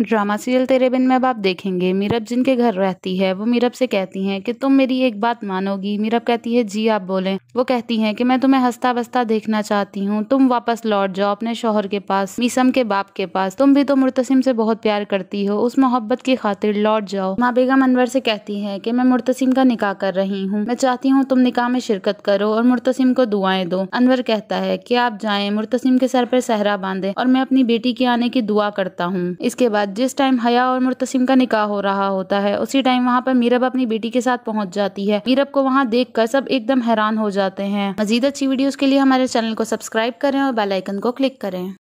drama serial तेरे बिन में अब आप देखेंगे मीरब जिनके घर रहती है वो मीरब से कहती हैं कि तुम मेरी एक बात मानोगी मीरब कहती है जी आप बोलें वो कहती हैं कि मैं तुम्हें हंसता बसता देखना चाहती हूँ तुम वापस लौट जाओ अपने शोहर के पास मीसम के बाप के पास तुम भी तो मुर्तसिम से बहुत प्यार करती हो उस मोहब्बत की खातिर लौट जाओ माँ बेगम अनवर से कहती है की मैं मुर्तसिम का निकाह कर रही हूँ मैं चाहती हूँ तुम निकाह में शिरकत करो और मुर्तसिम को दुआएं दो अनवर कहता है की आप जाए मुर्तसिम के सर पर सहरा बांधे और मैं अपनी बेटी के आने की दुआ करता हूँ इसके बाद बाद जिस टाइम हया और मुर्तसिम का निकाह हो रहा होता है उसी टाइम वहाँ पर मीरब अपनी बेटी के साथ पहुँच जाती है मीरब को वहाँ देख कर सब एकदम हैरान हो जाते हैं मजीद अच्छी वीडियोज़ के लिए हमारे चैनल को सब्सक्राइब करें और बेलाइकन को क्लिक करें